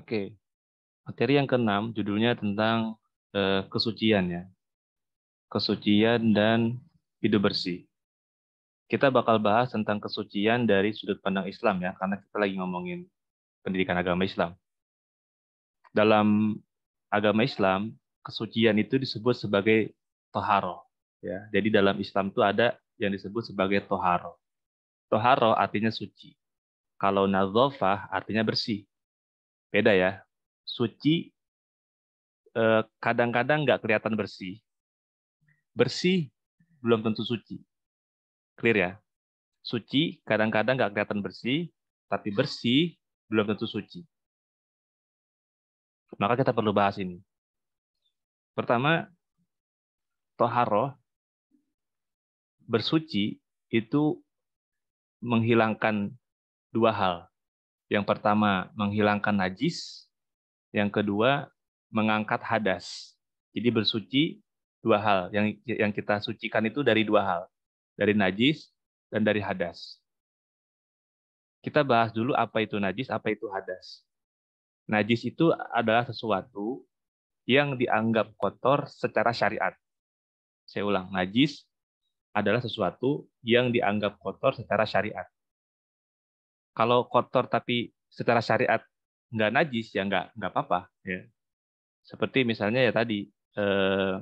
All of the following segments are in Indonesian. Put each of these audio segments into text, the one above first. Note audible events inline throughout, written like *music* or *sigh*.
Oke. Materi yang keenam judulnya tentang eh, kesucian ya. Kesucian dan hidup bersih. Kita bakal bahas tentang kesucian dari sudut pandang Islam ya, karena kita lagi ngomongin pendidikan agama Islam. Dalam agama Islam, kesucian itu disebut sebagai toharo. Ya, jadi dalam Islam itu ada yang disebut sebagai toharo. Toharo artinya suci. Kalau nazofah artinya bersih beda ya. Suci eh, kadang-kadang nggak kelihatan bersih. Bersih belum tentu suci. Clear ya? Suci kadang-kadang nggak kelihatan bersih, tapi bersih belum tentu suci. Maka kita perlu bahas ini. Pertama, toharoh bersuci itu menghilangkan dua hal. Yang pertama, menghilangkan najis. Yang kedua, mengangkat hadas. Jadi bersuci dua hal. Yang yang kita sucikan itu dari dua hal. Dari najis dan dari hadas. Kita bahas dulu apa itu najis, apa itu hadas. Najis itu adalah sesuatu yang dianggap kotor secara syariat. Saya ulang, najis adalah sesuatu yang dianggap kotor secara syariat kalau kotor tapi secara syariat nggak najis ya nggak nggak apa-apa ya seperti misalnya ya tadi eh,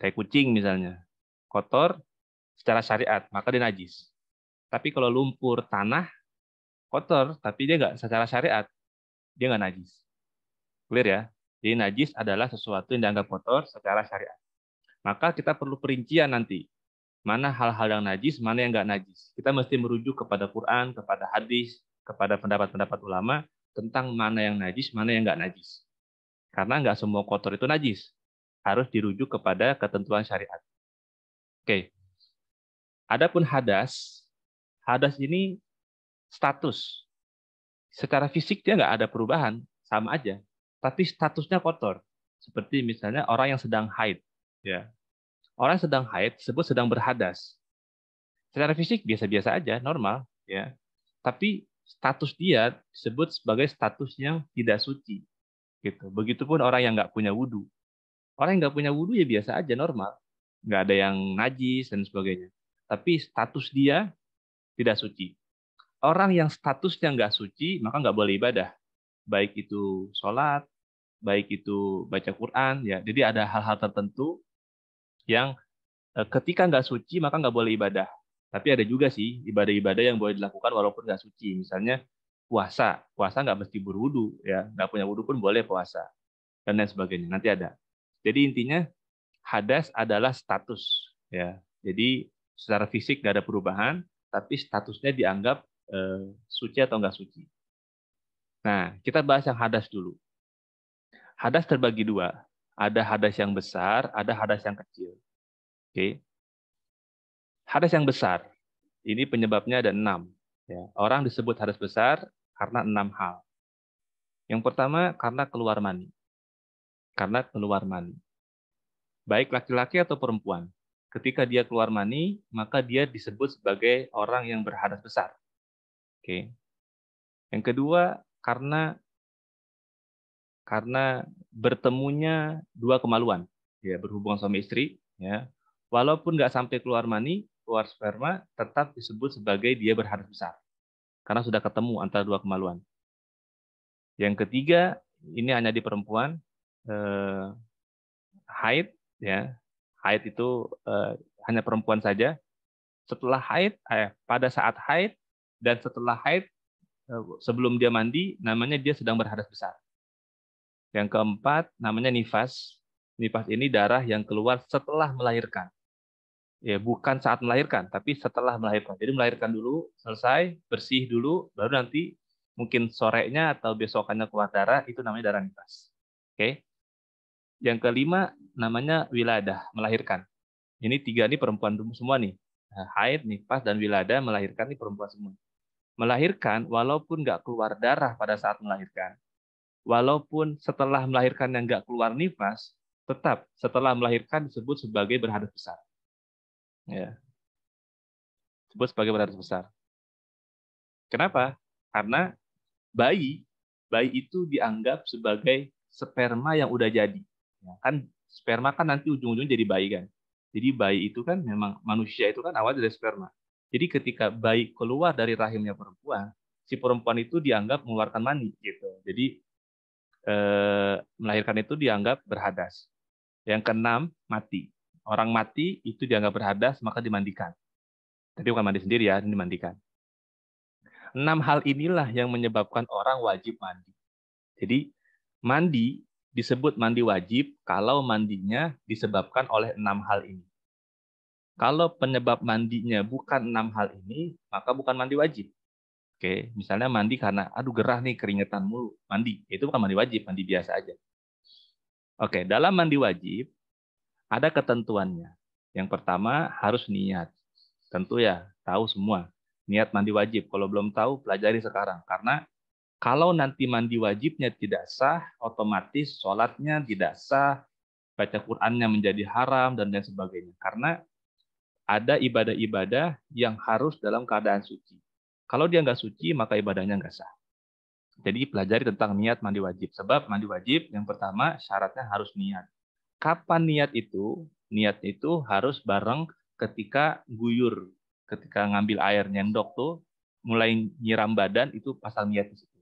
kayak kucing misalnya kotor secara syariat maka dia najis tapi kalau lumpur tanah kotor tapi dia nggak secara syariat dia nggak najis clear ya jadi najis adalah sesuatu yang dianggap kotor secara syariat maka kita perlu perincian nanti mana hal-hal yang najis, mana yang nggak najis. Kita mesti merujuk kepada Quran, kepada hadis, kepada pendapat-pendapat ulama tentang mana yang najis, mana yang nggak najis. Karena nggak semua kotor itu najis. Harus dirujuk kepada ketentuan syariat. Oke. Adapun hadas, hadas ini status. Secara fisik dia nggak ada perubahan, sama aja. Tapi statusnya kotor. Seperti misalnya orang yang sedang haid. ya orang sedang haid sebut sedang berhadas. Secara fisik biasa-biasa aja, normal, ya. Tapi status dia disebut sebagai status yang tidak suci, gitu. Begitupun orang yang nggak punya wudhu. Orang yang nggak punya wudhu ya biasa aja, normal, nggak ada yang najis dan sebagainya. Tapi status dia tidak suci. Orang yang statusnya nggak suci maka nggak boleh ibadah, baik itu sholat, baik itu baca Quran, ya. Jadi ada hal-hal tertentu yang eh, ketika nggak suci maka nggak boleh ibadah. Tapi ada juga sih ibadah-ibadah yang boleh dilakukan walaupun nggak suci. Misalnya puasa, puasa nggak mesti berwudu ya, nggak punya wudu pun boleh puasa dan lain sebagainya. Nanti ada. Jadi intinya hadas adalah status ya. Jadi secara fisik nggak ada perubahan, tapi statusnya dianggap eh, suci atau nggak suci. Nah, kita bahas yang hadas dulu. Hadas terbagi dua. Ada hadas yang besar, ada hadas yang kecil. Oke. Hadas yang besar. Ini penyebabnya ada enam. Ya. Orang disebut hadas besar karena enam hal. Yang pertama karena keluar mani. Karena keluar mani. Baik laki-laki atau perempuan. Ketika dia keluar mani, maka dia disebut sebagai orang yang berhadas besar. Oke. Yang kedua karena karena bertemunya dua kemaluan ya berhubungan suami istri ya walaupun nggak sampai keluar mani keluar sperma tetap disebut sebagai dia berharap besar karena sudah ketemu antara dua kemaluan yang ketiga ini hanya di perempuan eh, haid ya haid itu eh, hanya perempuan saja setelah haid eh, pada saat haid dan setelah haid eh, sebelum dia mandi namanya dia sedang berhadas besar yang keempat namanya nifas. Nifas ini darah yang keluar setelah melahirkan. Ya, bukan saat melahirkan, tapi setelah melahirkan. Jadi melahirkan dulu, selesai, bersih dulu, baru nanti mungkin sorenya atau besokannya keluar darah, itu namanya darah nifas. Oke. Yang kelima namanya wiladah, melahirkan. Ini tiga ini perempuan semua nih. Nah, haid, nifas, dan wilada melahirkan ini perempuan semua. Melahirkan walaupun nggak keluar darah pada saat melahirkan, walaupun setelah melahirkan yang nggak keluar nifas, tetap setelah melahirkan disebut sebagai berhadap besar. Ya. Disebut sebagai berhadap besar. Kenapa? Karena bayi, bayi itu dianggap sebagai sperma yang udah jadi. Ya, kan sperma kan nanti ujung-ujungnya jadi bayi kan. Jadi bayi itu kan memang manusia itu kan awal dari sperma. Jadi ketika bayi keluar dari rahimnya perempuan, si perempuan itu dianggap mengeluarkan mani gitu. Jadi Eh, melahirkan itu dianggap berhadas. Yang keenam, mati. Orang mati itu dianggap berhadas, maka dimandikan. Jadi bukan mandi sendiri ya, dimandikan. Enam hal inilah yang menyebabkan orang wajib mandi. Jadi mandi disebut mandi wajib kalau mandinya disebabkan oleh enam hal ini. Kalau penyebab mandinya bukan enam hal ini, maka bukan mandi wajib. Oke, misalnya mandi karena aduh gerah nih keringetan mulu, mandi. Itu bukan mandi wajib, mandi biasa aja. Oke, dalam mandi wajib ada ketentuannya. Yang pertama harus niat. Tentu ya, tahu semua. Niat mandi wajib. Kalau belum tahu, pelajari sekarang. Karena kalau nanti mandi wajibnya tidak sah, otomatis sholatnya tidak sah, baca Qur'annya menjadi haram, dan lain sebagainya. Karena ada ibadah-ibadah yang harus dalam keadaan suci kalau dia nggak suci, maka ibadahnya nggak sah. Jadi pelajari tentang niat mandi wajib. Sebab mandi wajib yang pertama syaratnya harus niat. Kapan niat itu? Niat itu harus bareng ketika guyur, ketika ngambil air nyendok tuh, mulai nyiram badan itu pasal niat di situ.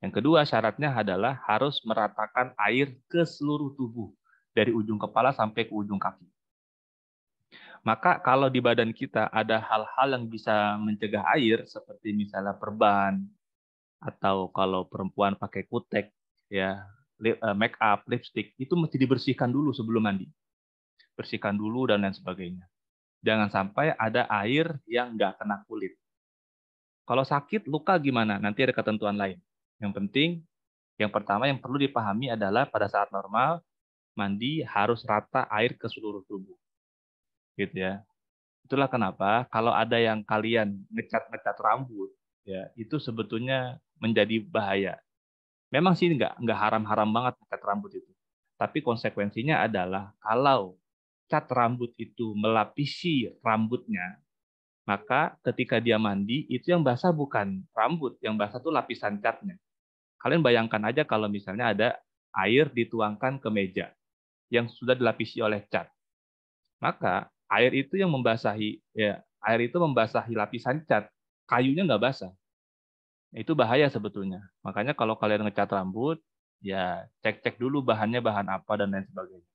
Yang kedua syaratnya adalah harus meratakan air ke seluruh tubuh dari ujung kepala sampai ke ujung kaki. Maka kalau di badan kita ada hal-hal yang bisa mencegah air seperti misalnya perban atau kalau perempuan pakai kutek ya eh, make up, lipstick itu mesti dibersihkan dulu sebelum mandi. Bersihkan dulu dan lain sebagainya. Jangan sampai ada air yang nggak kena kulit. Kalau sakit, luka gimana? Nanti ada ketentuan lain. Yang penting, yang pertama yang perlu dipahami adalah pada saat normal, mandi harus rata air ke seluruh tubuh gitu ya. Itulah kenapa kalau ada yang kalian ngecat-ngecat rambut, ya itu sebetulnya menjadi bahaya. Memang sih nggak nggak haram-haram banget ngecat rambut itu, tapi konsekuensinya adalah kalau cat rambut itu melapisi rambutnya, maka ketika dia mandi itu yang basah bukan rambut, yang basah itu lapisan catnya. Kalian bayangkan aja kalau misalnya ada air dituangkan ke meja yang sudah dilapisi oleh cat. Maka air itu yang membasahi ya air itu membasahi lapisan cat kayunya nggak basah itu bahaya sebetulnya makanya kalau kalian ngecat rambut ya cek cek dulu bahannya bahan apa dan lain sebagainya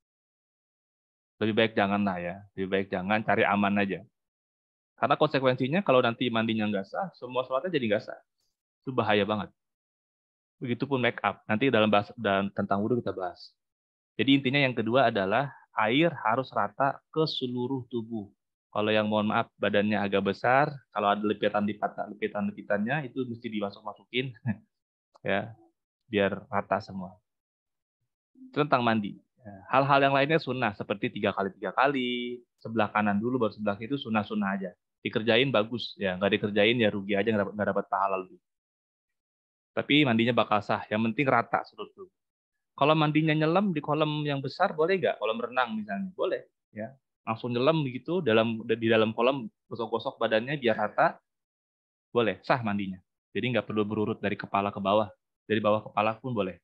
lebih baik jangan lah ya lebih baik jangan cari aman aja karena konsekuensinya kalau nanti mandinya nggak sah semua sholatnya jadi nggak sah itu bahaya banget begitupun make up nanti dalam bahas dan tentang wudhu kita bahas jadi intinya yang kedua adalah air harus rata ke seluruh tubuh. Kalau yang mohon maaf badannya agak besar, kalau ada lipitan-lipitan lipitan-lipitannya itu mesti dimasuk-masukin *laughs* ya, biar rata semua. Itu tentang mandi. Ya, hal-hal yang lainnya sunnah seperti tiga kali tiga kali, sebelah kanan dulu baru sebelah itu sunnah-sunnah aja. Dikerjain bagus ya, nggak dikerjain ya rugi aja nggak dapat pahala lebih. Tapi mandinya bakal sah. Yang penting rata seluruh tubuh. Kalau mandinya nyelam di kolam yang besar boleh nggak? Kolam renang misalnya, boleh. Ya, langsung nyelam begitu dalam di dalam kolam gosok-gosok badannya biar rata, boleh sah mandinya. Jadi nggak perlu berurut dari kepala ke bawah, dari bawah kepala pun boleh.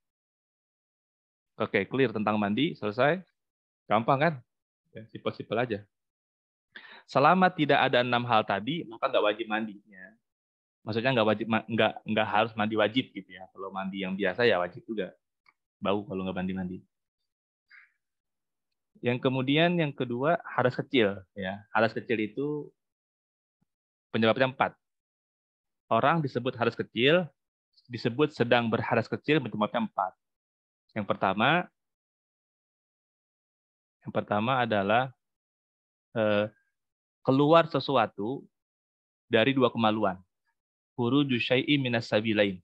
Oke, clear tentang mandi, selesai. Gampang kan? Ya, Sipel-sipel aja. Selama tidak ada enam hal tadi, maka nggak wajib mandinya maksudnya nggak wajib nggak nggak harus mandi wajib gitu ya kalau mandi yang biasa ya wajib juga bau kalau nggak mandi-mandi. Yang kemudian yang kedua hadas kecil ya. Hadas kecil itu penyebabnya empat. Orang disebut hadas kecil, disebut sedang berhadas kecil penyebabnya empat. Yang pertama yang pertama adalah eh, keluar sesuatu dari dua kemaluan. Huru jusyai'i minas sabilain.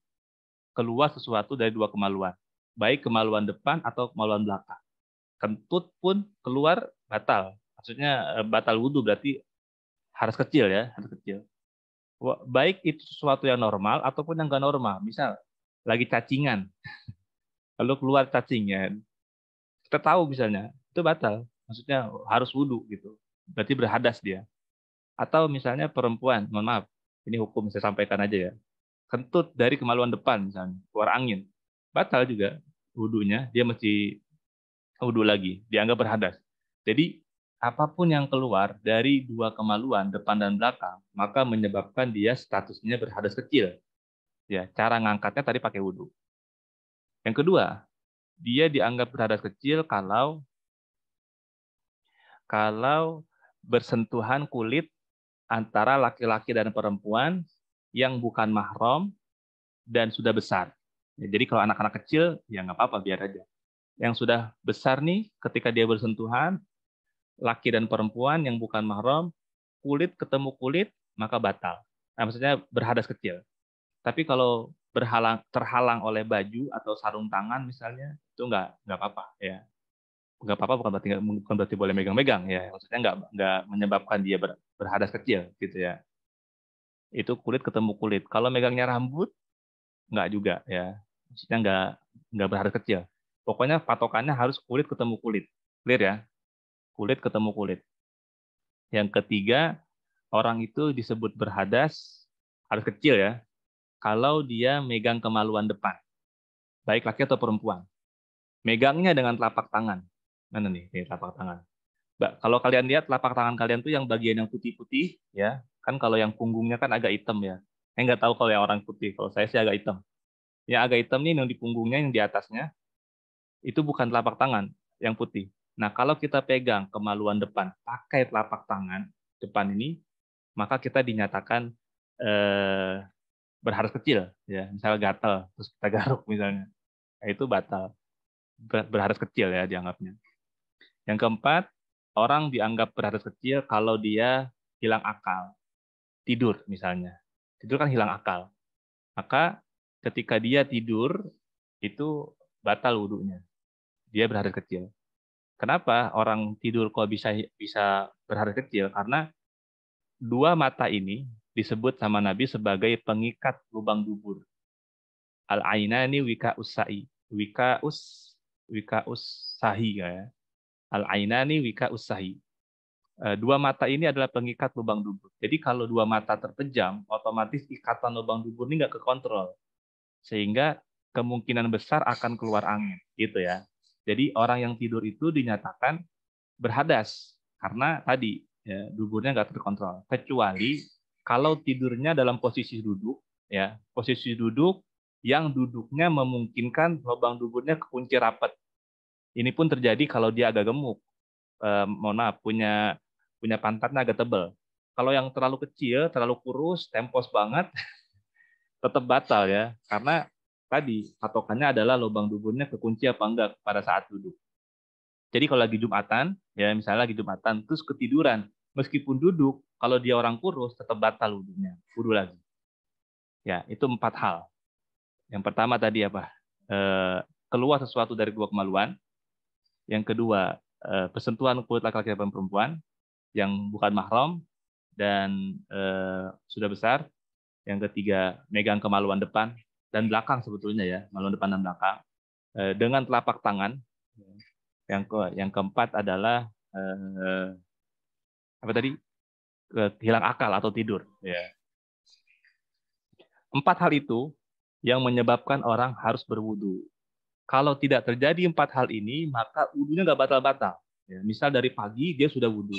Keluar sesuatu dari dua kemaluan baik kemaluan depan atau kemaluan belakang. Kentut pun keluar batal. Maksudnya eh, batal wudhu berarti harus kecil ya, harus kecil. Baik itu sesuatu yang normal ataupun yang nggak normal. Misal lagi cacingan, *laughs* lalu keluar cacingan, kita tahu misalnya itu batal. Maksudnya harus wudhu gitu. Berarti berhadas dia. Atau misalnya perempuan, mohon maaf, ini hukum saya sampaikan aja ya. Kentut dari kemaluan depan misalnya, keluar angin batal juga wudhunya, dia mesti wudhu lagi, dianggap berhadas. Jadi apapun yang keluar dari dua kemaluan depan dan belakang, maka menyebabkan dia statusnya berhadas kecil. Ya, cara ngangkatnya tadi pakai wudhu. Yang kedua, dia dianggap berhadas kecil kalau kalau bersentuhan kulit antara laki-laki dan perempuan yang bukan mahram dan sudah besar. Ya, jadi kalau anak-anak kecil ya nggak apa-apa biar aja. Yang sudah besar nih ketika dia bersentuhan laki dan perempuan yang bukan mahram kulit ketemu kulit maka batal. Nah, maksudnya berhadas kecil. Tapi kalau berhalang terhalang oleh baju atau sarung tangan misalnya itu nggak nggak apa-apa ya nggak apa-apa bukan berarti bukan berarti boleh megang-megang ya maksudnya nggak nggak menyebabkan dia ber, berhadas kecil gitu ya itu kulit ketemu kulit kalau megangnya rambut nggak juga ya maksudnya nggak nggak berharga kecil. Pokoknya patokannya harus kulit ketemu kulit, clear ya? Kulit ketemu kulit. Yang ketiga, orang itu disebut berhadas harus kecil ya. Kalau dia megang kemaluan depan, baik laki atau perempuan, megangnya dengan telapak tangan. Mana nih? Ini telapak tangan. Kalau kalian lihat telapak tangan kalian tuh yang bagian yang putih-putih, ya kan kalau yang punggungnya kan agak hitam ya. Saya nggak tahu kalau yang orang putih, kalau saya sih agak hitam. Yang agak hitam ini yang di punggungnya, yang di atasnya, itu bukan telapak tangan, yang putih. Nah, kalau kita pegang kemaluan depan pakai telapak tangan depan ini, maka kita dinyatakan eh, berharus kecil, ya. Misalnya gatal, terus kita garuk misalnya, nah, itu batal. Berharus kecil ya dianggapnya. Yang keempat, orang dianggap berharus kecil kalau dia hilang akal, tidur misalnya. Tidur kan hilang akal. Maka ketika dia tidur itu batal wudhunya. Dia berhadas kecil. Kenapa orang tidur kok bisa bisa berhadas kecil? Karena dua mata ini disebut sama Nabi sebagai pengikat lubang dubur. Al ainani wika usai wika us wika usahi ya. Al ainani wika usahi. Eh, dua mata ini adalah pengikat lubang dubur. Jadi kalau dua mata terpejam, otomatis ikatan lubang dubur ini nggak kekontrol sehingga kemungkinan besar akan keluar angin gitu ya. Jadi orang yang tidur itu dinyatakan berhadas karena tadi ya, duburnya nggak terkontrol. Kecuali kalau tidurnya dalam posisi duduk ya, posisi duduk yang duduknya memungkinkan lubang duburnya kekunci rapat. Ini pun terjadi kalau dia agak gemuk. E, mohon maaf, punya punya pantatnya agak tebal. Kalau yang terlalu kecil, terlalu kurus, tempos banget, *laughs* tetap batal ya karena tadi patokannya adalah lubang duburnya kekunci apa enggak pada saat duduk. Jadi kalau lagi Jumatan, ya misalnya lagi Jumatan terus ketiduran, meskipun duduk, kalau dia orang kurus tetap batal wudhunya, wudhu lagi. Ya, itu empat hal. Yang pertama tadi apa? Eh, keluar sesuatu dari dua kemaluan. Yang kedua, persentuhan eh, kulit laki-laki dan perempuan yang bukan mahram dan eh, sudah besar yang ketiga megang kemaluan depan dan belakang sebetulnya ya, kemaluan depan dan belakang eh, dengan telapak tangan. Yang ke yang keempat adalah eh, apa tadi? kehilangan akal atau tidur, ya. Empat hal itu yang menyebabkan orang harus berwudu. Kalau tidak terjadi empat hal ini, maka wudunya nggak batal-batal. Ya, misal dari pagi dia sudah wudu,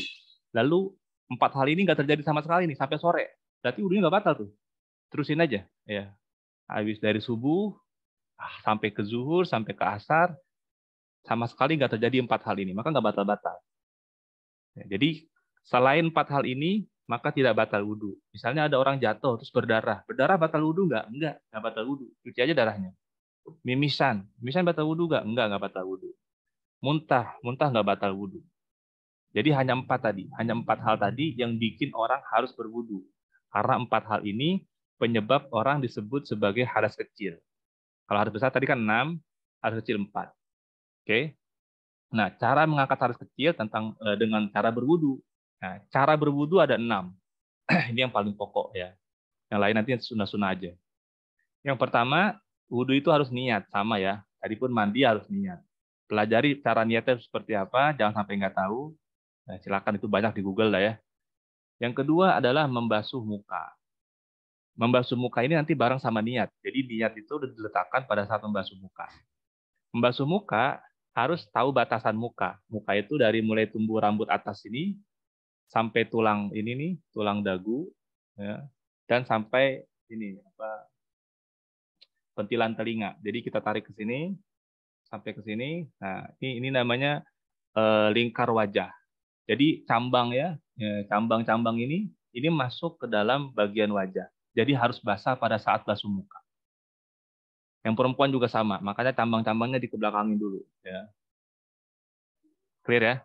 lalu empat hal ini nggak terjadi sama sekali nih sampai sore, berarti wudunya nggak batal tuh terusin aja ya. Habis dari subuh ah, sampai ke zuhur, sampai ke asar, sama sekali nggak terjadi empat hal ini, maka nggak batal-batal. Ya, jadi selain empat hal ini, maka tidak batal wudhu. Misalnya ada orang jatuh terus berdarah, berdarah batal wudhu nggak? Nggak, nggak batal wudhu. Cuci aja darahnya. Mimisan, mimisan batal wudhu nggak? Nggak, nggak batal wudhu. Muntah, muntah nggak batal wudhu. Jadi hanya empat tadi, hanya empat hal tadi yang bikin orang harus berwudu. Karena empat hal ini penyebab orang disebut sebagai hadas kecil. Kalau hadas besar tadi kan 6, hadas kecil 4. Oke. Okay? Nah, cara mengangkat hadas kecil tentang eh, dengan cara berwudu. Nah, cara berwudu ada 6. *clears throat* Ini yang paling pokok ya. Yang lain nanti sunnah-sunnah aja. Yang pertama, wudu itu harus niat sama ya. Tadi pun mandi harus niat. Pelajari cara niatnya seperti apa, jangan sampai nggak tahu. Nah, silakan itu banyak di Google lah ya. Yang kedua adalah membasuh muka. Membasuh muka ini nanti bareng sama niat. Jadi niat itu diletakkan pada saat membasuh muka. Membasuh muka harus tahu batasan muka. Muka itu dari mulai tumbuh rambut atas ini sampai tulang ini nih, tulang dagu, ya, dan sampai ini apa pentilan telinga. Jadi kita tarik ke sini sampai ke sini. Nah, ini ini namanya e, lingkar wajah. Jadi cambang ya, ya, cambang-cambang ini ini masuk ke dalam bagian wajah. Jadi harus basah pada saat basuh muka. Yang perempuan juga sama, makanya tambang-tambangnya dikebelakangin dulu. Ya. Clear ya?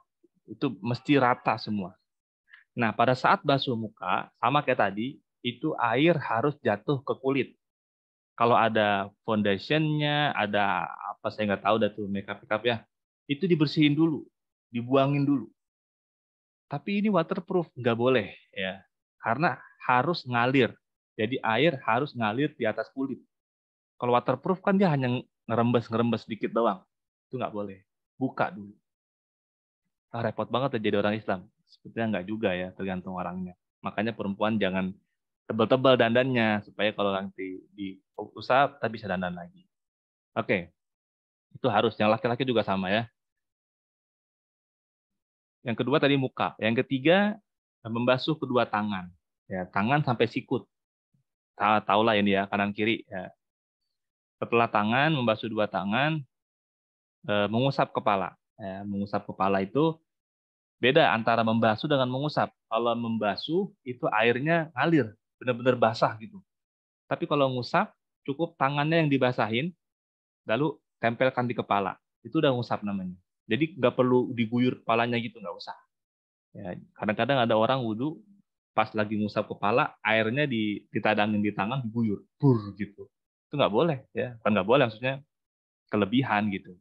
Itu mesti rata semua. Nah, pada saat basuh muka, sama kayak tadi, itu air harus jatuh ke kulit. Kalau ada foundationnya, ada apa saya nggak tahu, datu tuh makeup makeup ya, itu dibersihin dulu, dibuangin dulu. Tapi ini waterproof, nggak boleh ya, karena harus ngalir. Jadi air harus ngalir di atas kulit. Kalau waterproof kan dia hanya ngerembes-ngerembes sedikit doang. Itu nggak boleh. Buka dulu. Ah, repot banget ya jadi orang Islam. Sepertinya nggak juga ya, tergantung orangnya. Makanya perempuan jangan tebal-tebal dandannya supaya kalau nanti di diusap tak bisa dandan lagi. Oke. Okay. Itu harus yang laki-laki juga sama ya. Yang kedua tadi muka, yang ketiga membasuh kedua tangan. Ya, tangan sampai sikut tahu lah ini ya kanan kiri. Ya. Setelah tangan membasuh dua tangan, eh, mengusap kepala. Ya, mengusap kepala itu beda antara membasuh dengan mengusap. Kalau membasuh itu airnya ngalir, benar-benar basah gitu. Tapi kalau mengusap, cukup tangannya yang dibasahin, lalu tempelkan di kepala. Itu udah ngusap namanya. Jadi nggak perlu diguyur kepalanya gitu, nggak usah. Ya, kadang-kadang ada orang wudhu pas lagi ngusap kepala airnya ditadangin di tangan diguyur bur gitu itu nggak boleh ya kan nggak boleh maksudnya kelebihan gitu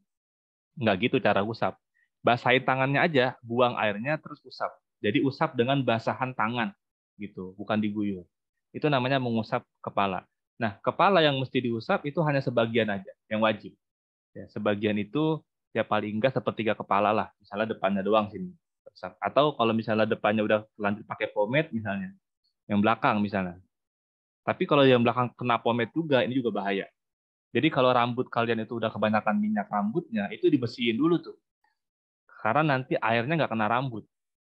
nggak gitu cara usap basahin tangannya aja buang airnya terus usap jadi usap dengan basahan tangan gitu bukan diguyur itu namanya mengusap kepala nah kepala yang mesti diusap itu hanya sebagian aja yang wajib ya, sebagian itu ya paling enggak sepertiga kepala lah misalnya depannya doang sini atau kalau misalnya depannya udah lanjut pakai pomade misalnya yang belakang misalnya tapi kalau yang belakang kena pomade juga ini juga bahaya jadi kalau rambut kalian itu udah kebanyakan minyak rambutnya itu dibersihin dulu tuh karena nanti airnya nggak kena rambut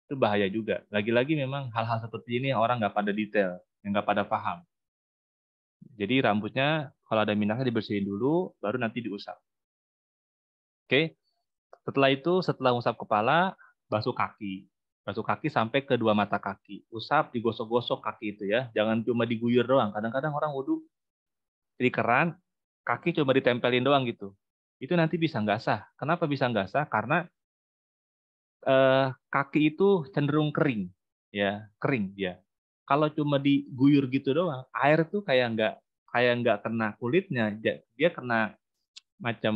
itu bahaya juga lagi-lagi memang hal-hal seperti ini orang nggak pada detail yang nggak pada paham jadi rambutnya kalau ada minyaknya dibersihin dulu baru nanti diusap oke setelah itu setelah usap kepala basuh kaki. Basuh kaki sampai ke dua mata kaki. Usap, digosok-gosok kaki itu ya. Jangan cuma diguyur doang. Kadang-kadang orang wudhu jadi keran, kaki cuma ditempelin doang gitu. Itu nanti bisa nggak sah. Kenapa bisa nggak sah? Karena eh, kaki itu cenderung kering. ya Kering dia. Ya. Kalau cuma diguyur gitu doang, air tuh kayak nggak kayak nggak kena kulitnya, dia kena macam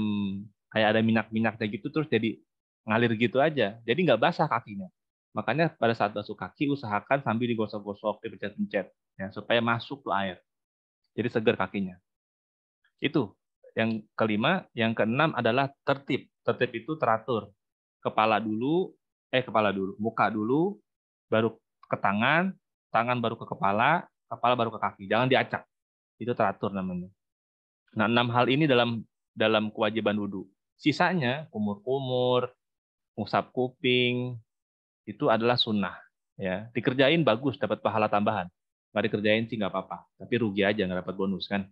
kayak ada minyak-minyaknya gitu terus jadi ngalir gitu aja. Jadi nggak basah kakinya. Makanya pada saat basuh kaki usahakan sambil digosok-gosok, dipencet-pencet ya supaya masuk tuh air. Jadi segar kakinya. Itu yang kelima, yang keenam adalah tertib. Tertib itu teratur. Kepala dulu, eh kepala dulu, muka dulu, baru ke tangan, tangan baru ke kepala, kepala baru ke kaki. Jangan diacak. Itu teratur namanya. Nah, enam hal ini dalam dalam kewajiban wudhu. Sisanya kumur-kumur, ngusap kuping itu adalah sunnah ya dikerjain bagus dapat pahala tambahan nggak dikerjain sih nggak apa-apa tapi rugi aja nggak dapat bonus kan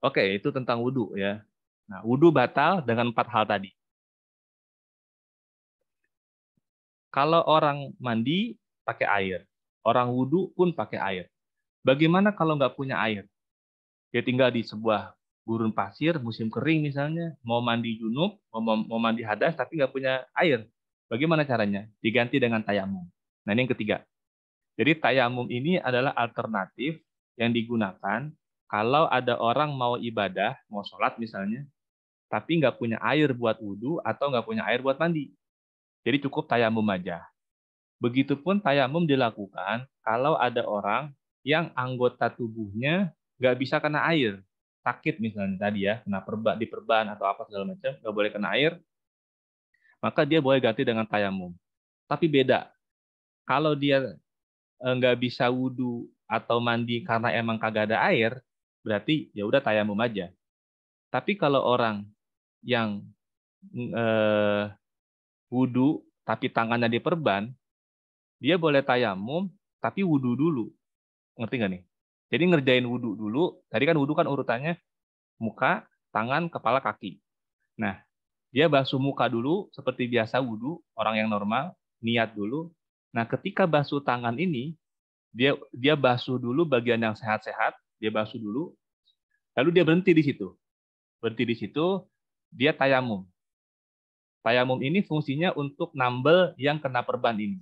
oke itu tentang wudhu ya nah wudhu batal dengan empat hal tadi kalau orang mandi pakai air orang wudhu pun pakai air bagaimana kalau nggak punya air dia tinggal di sebuah gurun pasir, musim kering misalnya, mau mandi junub, mau, mau mandi hadas tapi nggak punya air. Bagaimana caranya? Diganti dengan tayamum. Nah ini yang ketiga. Jadi tayamum ini adalah alternatif yang digunakan kalau ada orang mau ibadah, mau sholat misalnya, tapi nggak punya air buat wudhu atau nggak punya air buat mandi. Jadi cukup tayamum aja. Begitupun tayamum dilakukan kalau ada orang yang anggota tubuhnya nggak bisa kena air sakit misalnya tadi ya, kena perban, diperban atau apa segala macam, nggak boleh kena air, maka dia boleh ganti dengan tayamum. Tapi beda. Kalau dia e, nggak bisa wudhu atau mandi karena emang kagak ada air, berarti ya udah tayamum aja. Tapi kalau orang yang eh, wudhu tapi tangannya diperban, dia boleh tayamum tapi wudhu dulu. Ngerti nggak nih? Jadi ngerjain wudhu dulu. Tadi kan wudhu kan urutannya muka, tangan, kepala, kaki. Nah, dia basuh muka dulu seperti biasa wudhu orang yang normal niat dulu. Nah, ketika basuh tangan ini dia dia basuh dulu bagian yang sehat-sehat, dia basuh dulu. Lalu dia berhenti di situ. Berhenti di situ, dia tayamum. Tayamum ini fungsinya untuk nambel yang kena perban ini.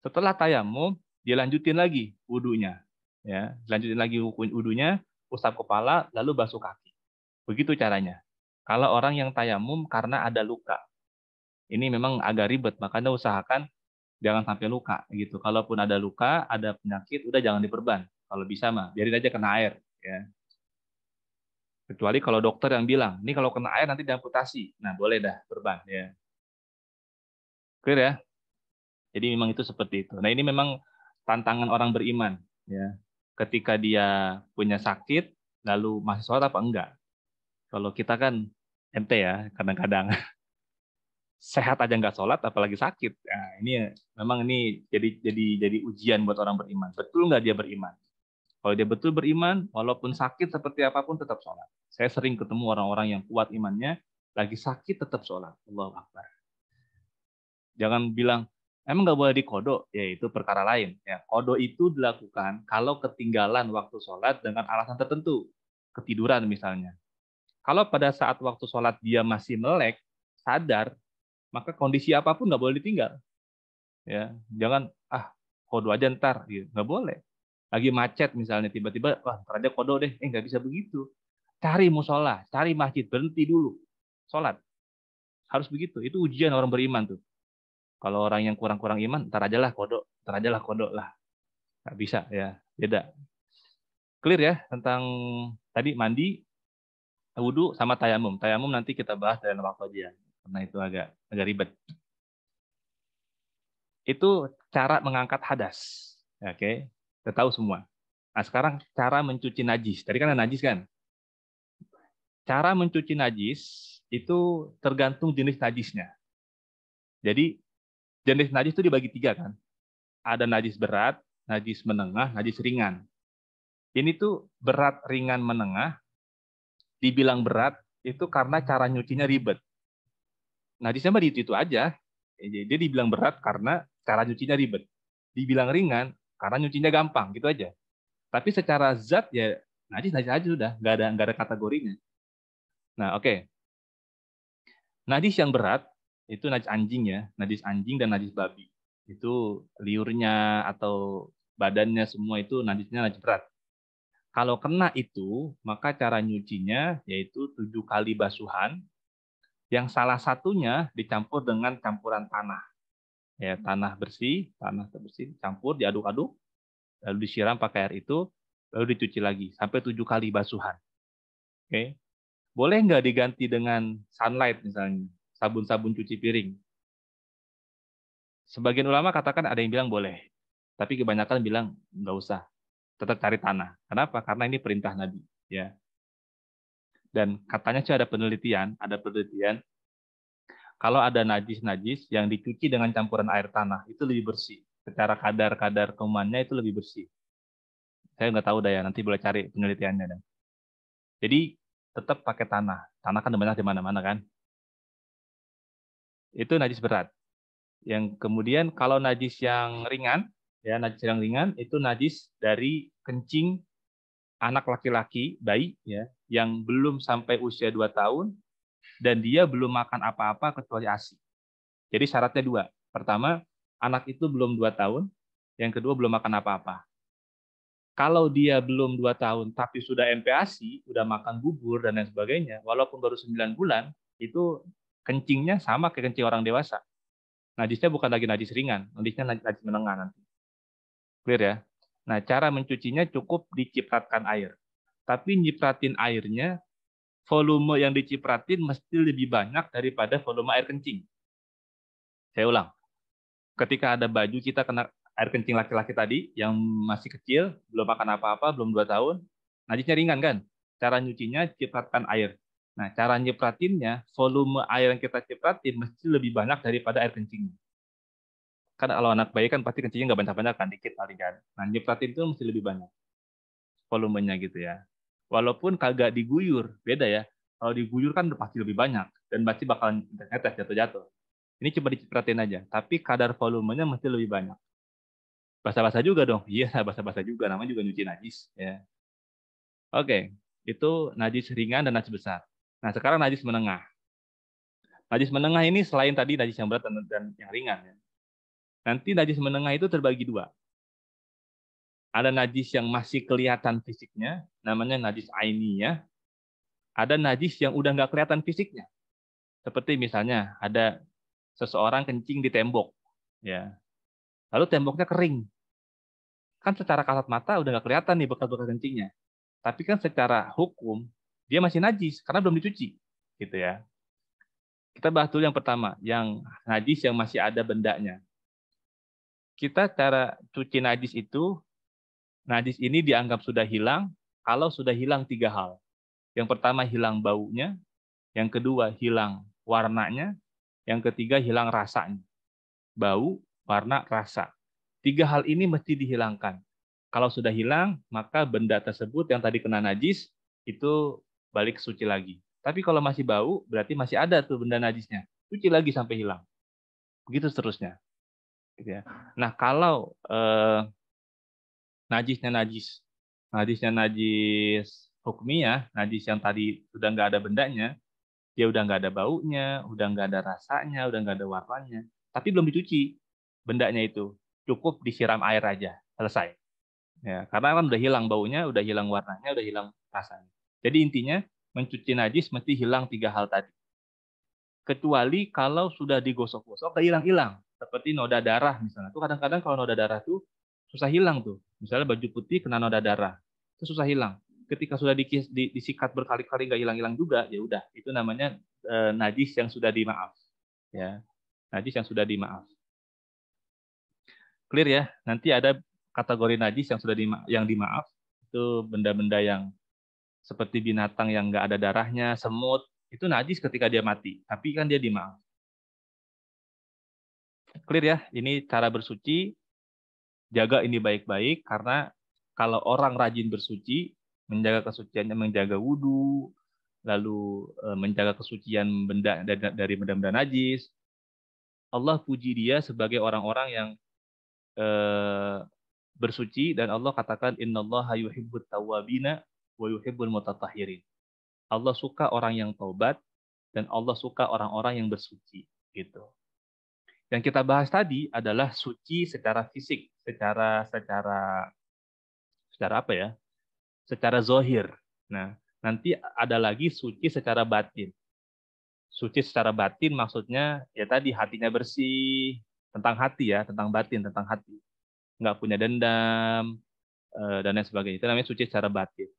Setelah tayamum, dia lanjutin lagi wudhunya ya lanjutin lagi wudhunya usap kepala lalu basuh kaki begitu caranya kalau orang yang tayamum karena ada luka ini memang agak ribet makanya usahakan jangan sampai luka gitu kalaupun ada luka ada penyakit udah jangan diperban kalau bisa mah biarin aja kena air ya kecuali kalau dokter yang bilang ini kalau kena air nanti diamputasi nah boleh dah perban ya clear ya jadi memang itu seperti itu nah ini memang tantangan orang beriman ya ketika dia punya sakit lalu masih sholat apa enggak? Kalau kita kan ente ya kadang-kadang *laughs* sehat aja nggak sholat apalagi sakit. Nah, ini memang ini jadi jadi jadi ujian buat orang beriman. Betul nggak dia beriman? Kalau dia betul beriman, walaupun sakit seperti apapun tetap sholat. Saya sering ketemu orang-orang yang kuat imannya, lagi sakit tetap sholat. Allah Akbar. Jangan bilang, Emang nggak boleh dikodo, yaitu perkara lain. Ya, kodo itu dilakukan kalau ketinggalan waktu sholat dengan alasan tertentu, ketiduran misalnya. Kalau pada saat waktu sholat dia masih melek, sadar, maka kondisi apapun nggak boleh ditinggal. Ya, jangan ah kodo aja ntar, gitu. nggak boleh. Lagi macet misalnya, tiba-tiba wah ntar kodo deh, eh nggak bisa begitu. Cari musola, cari masjid, berhenti dulu, sholat. Harus begitu. Itu ujian orang beriman tuh kalau orang yang kurang-kurang iman, ntar aja lah kodok, ntar aja lah kodok lah. Nggak bisa ya, beda. Clear ya tentang tadi mandi, wudhu sama tayamum. Tayamum nanti kita bahas dalam waktu aja karena itu agak agak ribet. Itu cara mengangkat hadas. Oke, okay. kita tahu semua. Nah, sekarang cara mencuci najis. Tadi kan ada najis kan? Cara mencuci najis itu tergantung jenis najisnya. Jadi jenis najis itu dibagi tiga kan. Ada najis berat, najis menengah, najis ringan. Ini tuh berat, ringan, menengah. Dibilang berat itu karena cara nyucinya ribet. Najisnya mah itu, itu aja. Jadi dibilang berat karena cara nyucinya ribet. Dibilang ringan karena nyucinya gampang, gitu aja. Tapi secara zat ya najis najis aja sudah, nggak ada nggak ada kategorinya. Nah, oke. Okay. Najis yang berat itu najis anjing ya, najis anjing dan najis babi. Itu liurnya atau badannya semua itu najisnya najis berat. Kalau kena itu, maka cara nyucinya yaitu tujuh kali basuhan, yang salah satunya dicampur dengan campuran tanah. Ya, tanah bersih, tanah terbersih campur diaduk-aduk, lalu disiram pakai air itu, lalu dicuci lagi sampai tujuh kali basuhan. Oke, okay. boleh nggak diganti dengan sunlight misalnya? sabun-sabun cuci piring. Sebagian ulama katakan ada yang bilang boleh, tapi kebanyakan bilang nggak usah. Tetap cari tanah. Kenapa? Karena ini perintah Nabi. Ya. Dan katanya sih ada penelitian, ada penelitian kalau ada najis-najis yang dicuci dengan campuran air tanah itu lebih bersih. Secara kadar-kadar kumannya itu lebih bersih. Saya nggak tahu dah ya, nanti boleh cari penelitiannya. Dan. Jadi tetap pakai tanah. Tanah kan banyak di mana-mana kan itu najis berat. Yang kemudian kalau najis yang ringan, ya najis yang ringan itu najis dari kencing anak laki-laki bayi ya yang belum sampai usia 2 tahun dan dia belum makan apa-apa kecuali ASI. Jadi syaratnya dua. Pertama, anak itu belum 2 tahun, yang kedua belum makan apa-apa. Kalau dia belum 2 tahun tapi sudah MPASI, sudah makan bubur dan lain sebagainya, walaupun baru 9 bulan, itu kencingnya sama kayak kencing orang dewasa. Najisnya bukan lagi najis ringan, najisnya najis menengah nanti. Clear ya? Nah, cara mencucinya cukup dicipratkan air. Tapi nyipratin airnya, volume yang dicipratin mesti lebih banyak daripada volume air kencing. Saya ulang. Ketika ada baju kita kena air kencing laki-laki tadi yang masih kecil, belum makan apa-apa, belum 2 tahun, najisnya ringan kan? Cara nyucinya cipratkan air. Nah, cara nyepratinnya, volume air yang kita cipratin mesti lebih banyak daripada air kencingnya. Karena kalau anak bayi kan pasti kencingnya nggak banyak-banyak kan, dikit paling kan. Nah, nyepratin itu mesti lebih banyak volumenya gitu ya. Walaupun kagak diguyur, beda ya. Kalau diguyur kan pasti lebih banyak dan pasti bakal netes jatuh-jatuh. Ini cuma dicipratin aja, tapi kadar volumenya mesti lebih banyak. Basah-basah juga dong. Iya, *laughs* basah-basah juga. Namanya juga nyuci najis. ya. Oke, itu najis ringan dan najis besar. Nah, sekarang najis menengah. Najis menengah ini selain tadi najis yang berat dan yang ringan. Ya. Nanti najis menengah itu terbagi dua. Ada najis yang masih kelihatan fisiknya, namanya najis aini ya. Ada najis yang udah nggak kelihatan fisiknya. Seperti misalnya ada seseorang kencing di tembok, ya. Lalu temboknya kering. Kan secara kasat mata udah nggak kelihatan nih bekas-bekas kencingnya. Tapi kan secara hukum dia masih najis karena belum dicuci, gitu ya. Kita bahas dulu yang pertama, yang najis yang masih ada bendanya. Kita cara cuci najis itu, najis ini dianggap sudah hilang kalau sudah hilang tiga hal. Yang pertama hilang baunya, yang kedua hilang warnanya, yang ketiga hilang rasanya. Bau, warna, rasa. Tiga hal ini mesti dihilangkan. Kalau sudah hilang, maka benda tersebut yang tadi kena najis itu balik suci lagi. Tapi kalau masih bau, berarti masih ada tuh benda najisnya. Suci lagi sampai hilang. Begitu seterusnya. Gitu ya. Nah kalau eh, najisnya najis, najisnya najis hukmiyah, najis yang tadi sudah nggak ada bendanya, dia udah nggak ada baunya, udah nggak ada rasanya, udah nggak ada warnanya, tapi belum dicuci bendanya itu. Cukup disiram air aja, selesai. Ya, karena kan udah hilang baunya, udah hilang warnanya, udah hilang rasanya. Jadi intinya mencuci najis mesti hilang tiga hal tadi. Kecuali kalau sudah digosok-gosok tak hilang-hilang. Seperti noda darah misalnya. Tuh kadang-kadang kalau noda darah tuh susah hilang tuh. Misalnya baju putih kena noda darah. Itu susah hilang. Ketika sudah disikat berkali-kali nggak hilang-hilang juga, ya udah. Itu namanya eh, najis yang sudah dimaaf. Ya. Najis yang sudah dimaaf. Clear ya? Nanti ada kategori najis yang sudah yang dimaaf itu benda-benda yang seperti binatang yang nggak ada darahnya, semut, itu najis ketika dia mati. Tapi kan dia dimaaf. Clear ya? Ini cara bersuci. Jaga ini baik-baik karena kalau orang rajin bersuci, menjaga kesuciannya, menjaga wudhu, lalu e, menjaga kesucian benda dari benda-benda najis. Allah puji dia sebagai orang-orang yang e, bersuci dan Allah katakan innallaha yuhibbut tawabina wa yuhibbul tatahirin. Allah suka orang yang taubat dan Allah suka orang-orang yang bersuci gitu. Yang kita bahas tadi adalah suci secara fisik, secara secara secara apa ya? Secara zohir. Nah, nanti ada lagi suci secara batin. Suci secara batin maksudnya ya tadi hatinya bersih, tentang hati ya, tentang batin, tentang hati. Nggak punya dendam, eh, dan lain sebagainya. Itu namanya suci secara batin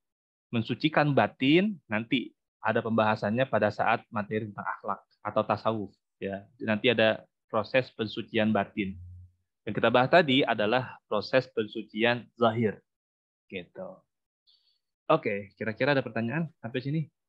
mensucikan batin nanti ada pembahasannya pada saat materi tentang akhlak atau tasawuf ya nanti ada proses pensucian batin yang kita bahas tadi adalah proses pensucian zahir gitu oke kira-kira ada pertanyaan sampai sini